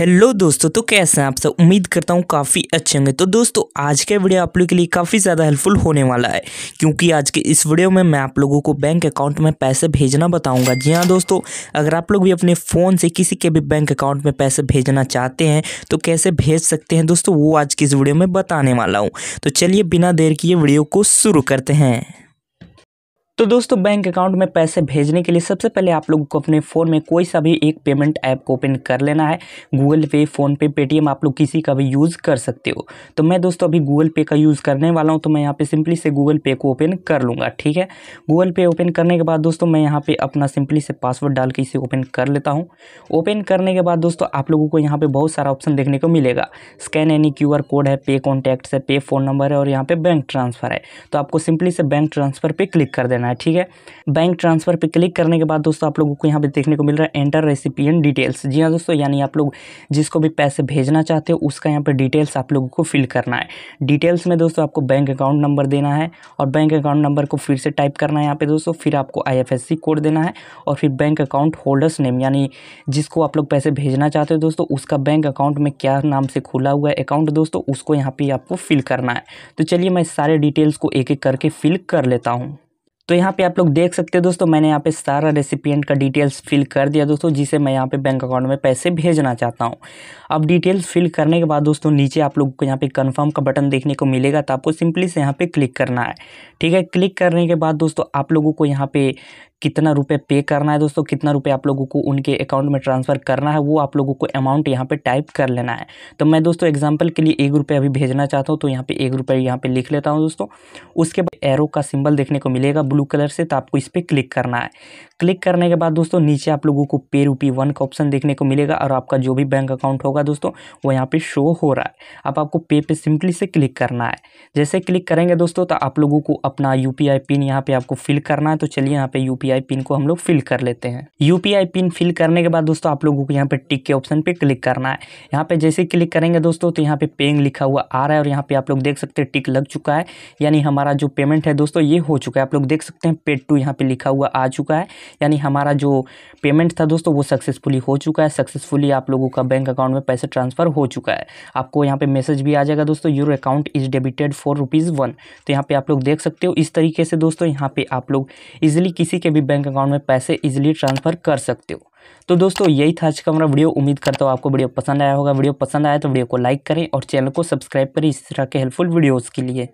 hello दोस्तों तो कैसे हैं आप सब उम्मीद करता हूँ काफ़ी अच्छे होंगे तो दोस्तों आज का वीडियो आप लोगों के लिए काफ़ी ज़्यादा हेल्पफुल होने वाला है क्योंकि आज के इस वीडियो में मैं आप लोगों को बैंक अकाउंट में पैसे भेजना बताऊंगा जी हाँ दोस्तों अगर आप लोग भी अपने फ़ोन से किसी के भी बैंक अकाउंट में पैसे भेजना चाहते हैं तो कैसे भेज सकते हैं दोस्तों वो आज की इस वीडियो में बताने वाला हूँ तो चलिए बिना देर किए वीडियो को शुरू करते हैं तो दोस्तों बैंक अकाउंट में पैसे भेजने के लिए सबसे पहले आप लोगों को अपने फ़ोन में कोई सा भी एक पेमेंट ऐप को ओपन कर लेना है गूगल पे फ़ोनपे पेटीएम आप लोग किसी का भी यूज़ कर सकते हो तो मैं दोस्तों अभी गूगल पे का यूज़ करने वाला हूँ तो मैं यहाँ पे सिंपली से गूगल पे को ओपन कर लूँगा ठीक है गूगल पे ओपन करने के बाद दोस्तों मैं यहाँ पे अपना सिंपली से पासवर्ड डाल के इसे ओपन कर लेता हूँ ओपन करने के बाद दोस्तों आप लोगों को यहाँ पर बहुत सारा ऑप्शन देखने को मिलेगा स्कैन एनी क्यू कोड है पे कॉन्टैक्ट्स है पे फ़ोन नंबर है और यहाँ पर बैंक ट्रांसफ़र है तो आपको सिंपली से बैंक ट्रांसफ़र पर क्लिक कर देना है ठीक है बैंक ट्रांसफर पे क्लिक करने के बाद दोस्तों आप लोगों को यहाँ पे देखने को मिल रहा है एंटर रेसिपियन डिटेल्स जी हाँ दोस्तों यानी आप लोग जिसको भी पैसे भेजना चाहते हो उसका यहाँ पर डिटेल्स आप लोगों को फिल करना है डिटेल्स में दोस्तों आपको बैंक अकाउंट नंबर देना है और बैंक अकाउंट नंबर को फिर से टाइप करना है यहाँ पे दोस्तों फिर आपको आई कोड देना है और फिर बैंक अकाउंट होल्डर्स नेम यानी जिसको आप लोग पैसे भेजना चाहते हो दोस्तों उसका बैंक अकाउंट में क्या नाम से खुला हुआ है अकाउंट दोस्तों उसको यहाँ पर आपको फिल करना है तो चलिए मैं सारे डिटेल्स को एक एक करके फिल कर लेता हूँ तो यहाँ पे आप लोग देख सकते हैं दोस्तों मैंने यहाँ पे सारा रेसिपियंट का डिटेल्स फिल कर दिया दोस्तों जिसे मैं यहाँ पे बैंक अकाउंट में पैसे भेजना चाहता हूँ अब डिटेल्स फिल करने के बाद दोस्तों नीचे आप लोग को यहाँ पे कन्फर्म का बटन देखने को मिलेगा तो आपको सिंपली से यहाँ पे क्लिक करना है ठीक है क्लिक करने के बाद दोस्तों आप लोगों को यहाँ पे कितना रुपए पे करना है दोस्तों कितना रुपए आप लोगों को उनके अकाउंट में ट्रांसफ़र करना है वो आप लोगों को अमाउंट यहाँ पे टाइप कर लेना है तो मैं दोस्तों एग्जांपल के लिए एक रुपये अभी भेजना चाहता हूँ तो यहाँ पे एक रुपये यहाँ पे लिख लेता हूँ दोस्तों उसके बाद एरो का सिंबल देखने को मिलेगा ब्लू कलर से तो आपको इस पर क्लिक करना है क्लिक करने के बाद दोस्तों नीचे आप लोगों को पे रूपी वन का ऑप्शन देखने को मिलेगा और आपका जो भी बैंक अकाउंट होगा दोस्तों वो यहाँ पर शो हो रहा है अब आपको पे पे सिंपली से क्लिक करना है जैसे क्लिक करेंगे दोस्तों तो आप लोगों को अपना यू पिन यहाँ पे आपको फिल करना है तो चलिए यहाँ पे यू पिन को हम लोग फिल कर लेते हैं यू पिन फिल करने के बाद दोस्तों आप लोगों को यहाँ पे टिक के ऑप्शन पे क्लिक करना है यहाँ पे जैसे क्लिक करेंगे दोस्तों तो यहाँ पे पेइंग लिखा हुआ आ रहा है और यहाँ पे आप लोग देख सकते हैं टिक लग चुका है यानी हमारा जो पेमेंट है दोस्तों ये हो चुका है आप लोग देख सकते हैं पेड टू यहाँ पे लिखा हुआ आ चुका है यानी हमारा जो पेमेंट था दोस्तों वो सक्सेसफुली हो चुका है सक्सेसफुली आप लोगों का बैंक अकाउंट में पैसे ट्रांसफर हो चुका है आपको यहाँ पे मैसेज भी आ जाएगा दोस्तों your account is debited for rupees one तो यहाँ पे आप लोग देख सकते सकते हो इस तरीके से दोस्तों यहाँ पे आप लोग इजिली किसी के भी बैंक अकाउंट में पैसे इजिली ट्रांसफ़र कर सकते हो तो दोस्तों यही था आज का हमारा वीडियो उम्मीद करता हूँ आपको वीडियो पसंद आया होगा वीडियो पसंद आया तो वीडियो को लाइक करें और चैनल को सब्सक्राइब करें इस तरह के हेल्पफुल वीडियोज़ के लिए